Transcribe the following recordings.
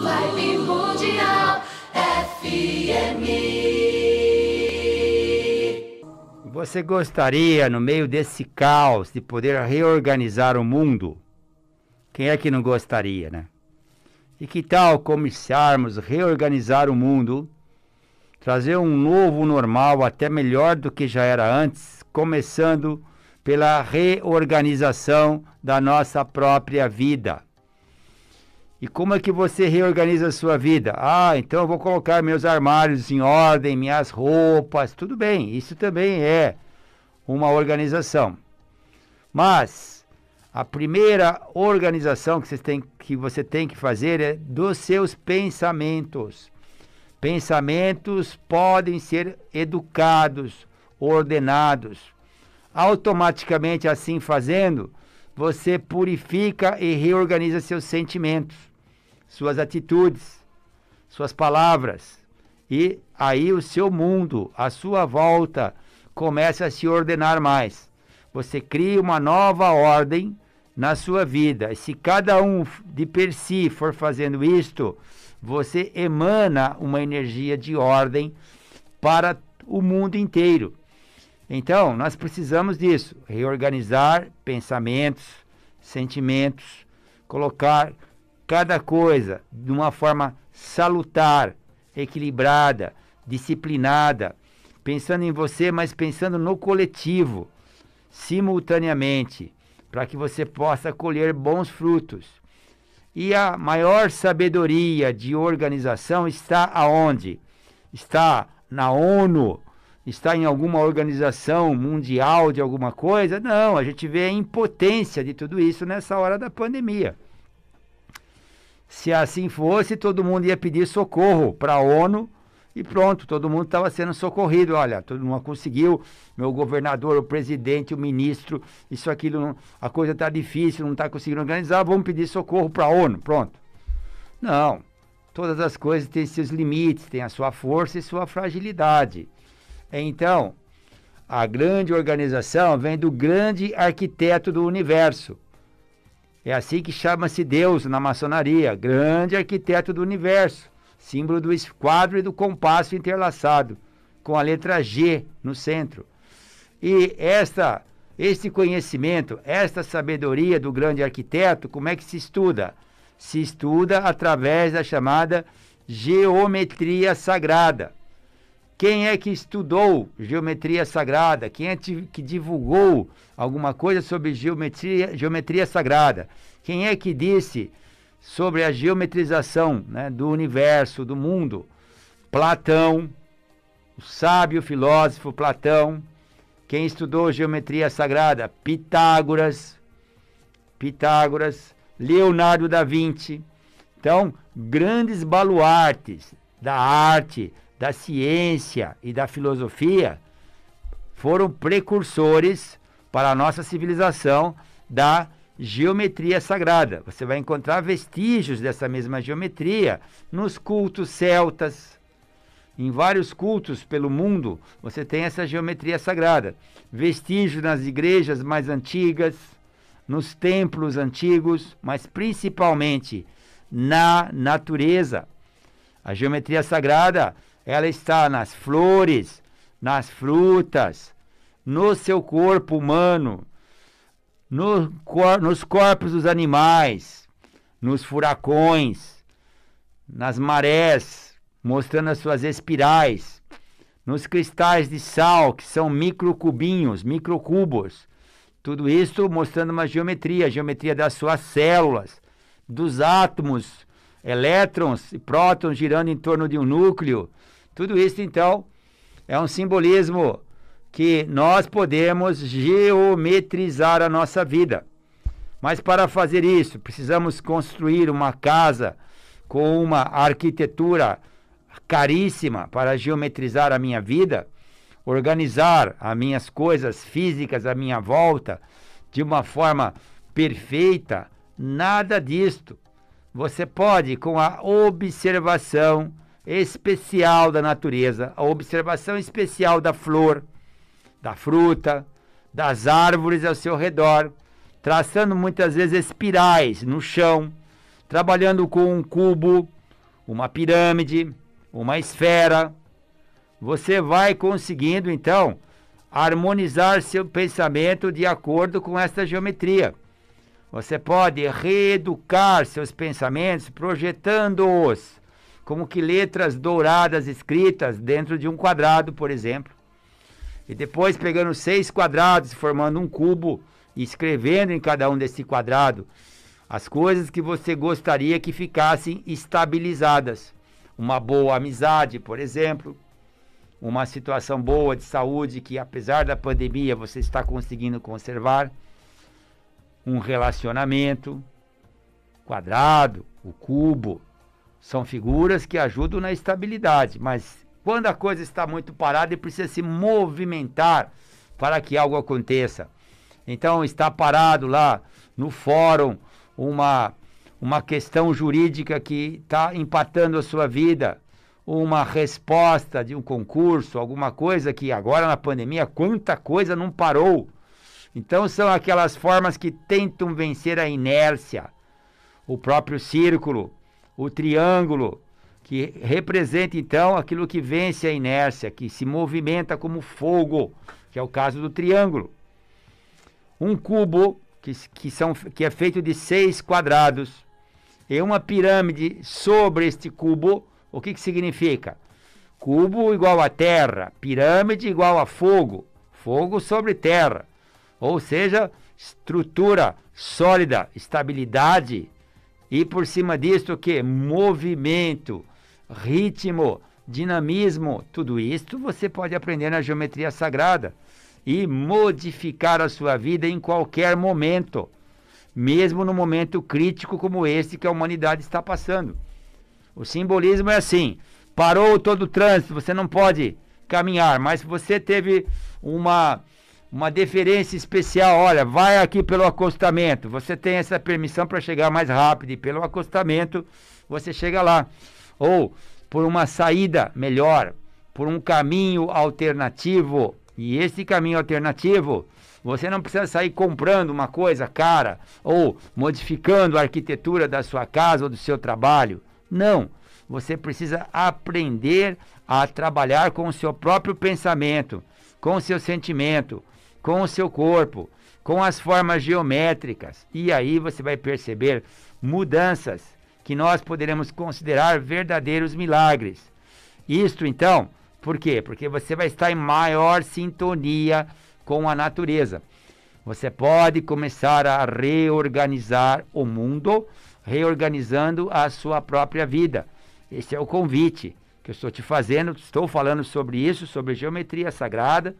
Live Mundial FM. Você gostaria, no meio desse caos, de poder reorganizar o mundo? Quem é que não gostaria, né? E que tal começarmos reorganizar o mundo, trazer um novo normal até melhor do que já era antes, começando pela reorganização da nossa própria vida? E como é que você reorganiza a sua vida? Ah, então eu vou colocar meus armários em ordem, minhas roupas, tudo bem, isso também é uma organização. Mas a primeira organização que, tem, que você tem que fazer é dos seus pensamentos. Pensamentos podem ser educados, ordenados. Automaticamente, assim fazendo, você purifica e reorganiza seus sentimentos, suas atitudes, suas palavras. E aí o seu mundo, a sua volta, começa a se ordenar mais. Você cria uma nova ordem na sua vida. E se cada um de per si for fazendo isto, você emana uma energia de ordem para o mundo inteiro. Então, nós precisamos disso, reorganizar pensamentos, sentimentos, colocar cada coisa de uma forma salutar, equilibrada, disciplinada, pensando em você, mas pensando no coletivo, simultaneamente, para que você possa colher bons frutos. E a maior sabedoria de organização está aonde? Está na ONU está em alguma organização mundial de alguma coisa. Não, a gente vê a impotência de tudo isso nessa hora da pandemia. Se assim fosse, todo mundo ia pedir socorro para a ONU e pronto, todo mundo estava sendo socorrido. Olha, todo mundo conseguiu, meu governador, o presidente, o ministro, isso, aquilo, a coisa está difícil, não está conseguindo organizar, vamos pedir socorro para a ONU, pronto. Não, todas as coisas têm seus limites, têm a sua força e sua fragilidade. Então, a grande organização vem do grande arquiteto do universo. É assim que chama-se Deus na maçonaria, grande arquiteto do universo, símbolo do esquadro e do compasso interlaçado, com a letra G no centro. E esta este conhecimento, esta sabedoria do grande arquiteto, como é que se estuda? Se estuda através da chamada geometria sagrada. Quem é que estudou geometria sagrada? Quem é que divulgou alguma coisa sobre geometria, geometria sagrada? Quem é que disse sobre a geometrização né, do universo, do mundo? Platão, o sábio filósofo Platão. Quem estudou geometria sagrada? Pitágoras. Pitágoras, Leonardo da Vinci. Então, grandes baluartes da arte da ciência e da filosofia foram precursores para a nossa civilização da geometria sagrada. Você vai encontrar vestígios dessa mesma geometria nos cultos celtas. Em vários cultos pelo mundo, você tem essa geometria sagrada. Vestígios nas igrejas mais antigas, nos templos antigos, mas principalmente na natureza. A geometria sagrada ela está nas flores, nas frutas, no seu corpo humano, no cor, nos corpos dos animais, nos furacões, nas marés, mostrando as suas espirais, nos cristais de sal, que são microcubinhos, microcubos. Tudo isso mostrando uma geometria, a geometria das suas células, dos átomos, elétrons e prótons girando em torno de um núcleo, tudo isso, então, é um simbolismo que nós podemos geometrizar a nossa vida. Mas para fazer isso, precisamos construir uma casa com uma arquitetura caríssima para geometrizar a minha vida, organizar as minhas coisas físicas à minha volta de uma forma perfeita. Nada disto. Você pode, com a observação, especial da natureza, a observação especial da flor, da fruta, das árvores ao seu redor, traçando muitas vezes espirais no chão, trabalhando com um cubo, uma pirâmide, uma esfera. Você vai conseguindo então harmonizar seu pensamento de acordo com esta geometria. Você pode reeducar seus pensamentos projetando-os como que letras douradas escritas dentro de um quadrado, por exemplo. E depois pegando seis quadrados, formando um cubo e escrevendo em cada um desse quadrado as coisas que você gostaria que ficassem estabilizadas. Uma boa amizade, por exemplo, uma situação boa de saúde que apesar da pandemia você está conseguindo conservar, um relacionamento, quadrado, o cubo, são figuras que ajudam na estabilidade, mas quando a coisa está muito parada e precisa se movimentar para que algo aconteça. Então está parado lá no fórum uma uma questão jurídica que está impactando a sua vida, uma resposta de um concurso, alguma coisa que agora na pandemia quanta coisa não parou. Então são aquelas formas que tentam vencer a inércia, o próprio círculo, o triângulo, que representa então aquilo que vence a inércia, que se movimenta como fogo, que é o caso do triângulo. Um cubo, que, que, são, que é feito de seis quadrados, e uma pirâmide sobre este cubo, o que, que significa? Cubo igual a terra, pirâmide igual a fogo, fogo sobre terra. Ou seja, estrutura sólida, estabilidade, e por cima disto, que movimento, ritmo, dinamismo, tudo isto você pode aprender na geometria sagrada e modificar a sua vida em qualquer momento, mesmo no momento crítico como este que a humanidade está passando. O simbolismo é assim: parou todo o trânsito, você não pode caminhar, mas você teve uma uma deferência especial, olha, vai aqui pelo acostamento, você tem essa permissão para chegar mais rápido e pelo acostamento você chega lá. Ou por uma saída melhor, por um caminho alternativo. E esse caminho alternativo, você não precisa sair comprando uma coisa cara ou modificando a arquitetura da sua casa ou do seu trabalho. Não, você precisa aprender a trabalhar com o seu próprio pensamento, com o seu sentimento, com o seu corpo, com as formas geométricas. E aí você vai perceber mudanças que nós poderemos considerar verdadeiros milagres. Isto então, por quê? Porque você vai estar em maior sintonia com a natureza. Você pode começar a reorganizar o mundo, reorganizando a sua própria vida. Esse é o convite que eu estou te fazendo, estou falando sobre isso, sobre geometria sagrada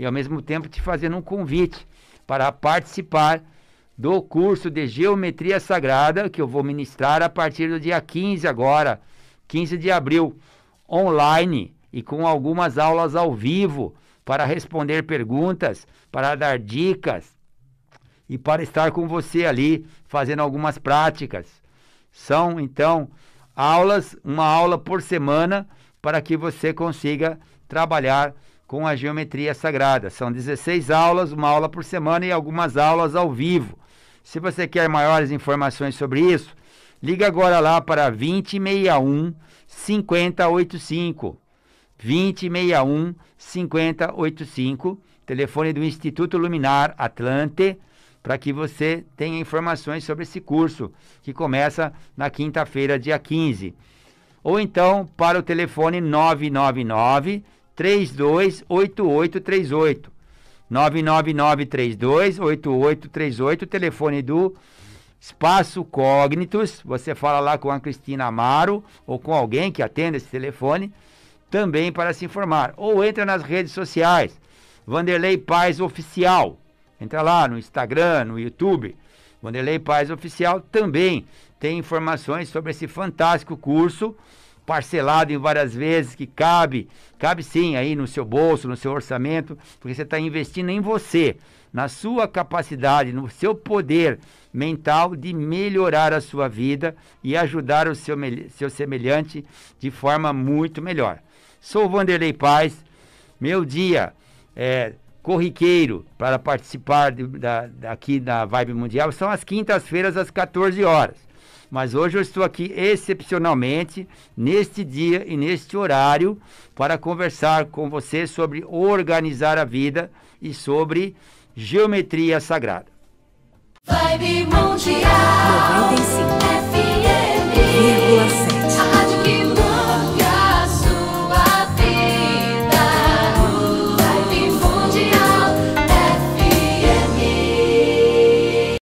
e ao mesmo tempo te fazendo um convite para participar do curso de Geometria Sagrada que eu vou ministrar a partir do dia 15 agora, 15 de abril, online e com algumas aulas ao vivo para responder perguntas, para dar dicas e para estar com você ali fazendo algumas práticas. São então aulas, uma aula por semana para que você consiga trabalhar com a geometria sagrada. São 16 aulas, uma aula por semana e algumas aulas ao vivo. Se você quer maiores informações sobre isso, liga agora lá para 2061 5085. 2061 5085, telefone do Instituto Luminar Atlante, para que você tenha informações sobre esse curso, que começa na quinta-feira, dia 15. Ou então para o telefone 999 328838. 999328838, telefone do Espaço Cognitus Você fala lá com a Cristina Amaro ou com alguém que atenda esse telefone também para se informar. Ou entra nas redes sociais. Vanderlei Paz Oficial. Entra lá no Instagram, no YouTube. Vanderlei Paz Oficial também tem informações sobre esse fantástico curso parcelado em várias vezes, que cabe, cabe sim aí no seu bolso, no seu orçamento, porque você está investindo em você, na sua capacidade, no seu poder mental de melhorar a sua vida e ajudar o seu, seu semelhante de forma muito melhor. Sou Vanderlei Paz, meu dia é corriqueiro para participar de, da, aqui da Vibe Mundial são as quintas-feiras às 14 horas. Mas hoje eu estou aqui excepcionalmente, neste dia e neste horário, para conversar com você sobre organizar a vida e sobre geometria sagrada. Vibe Mundial 95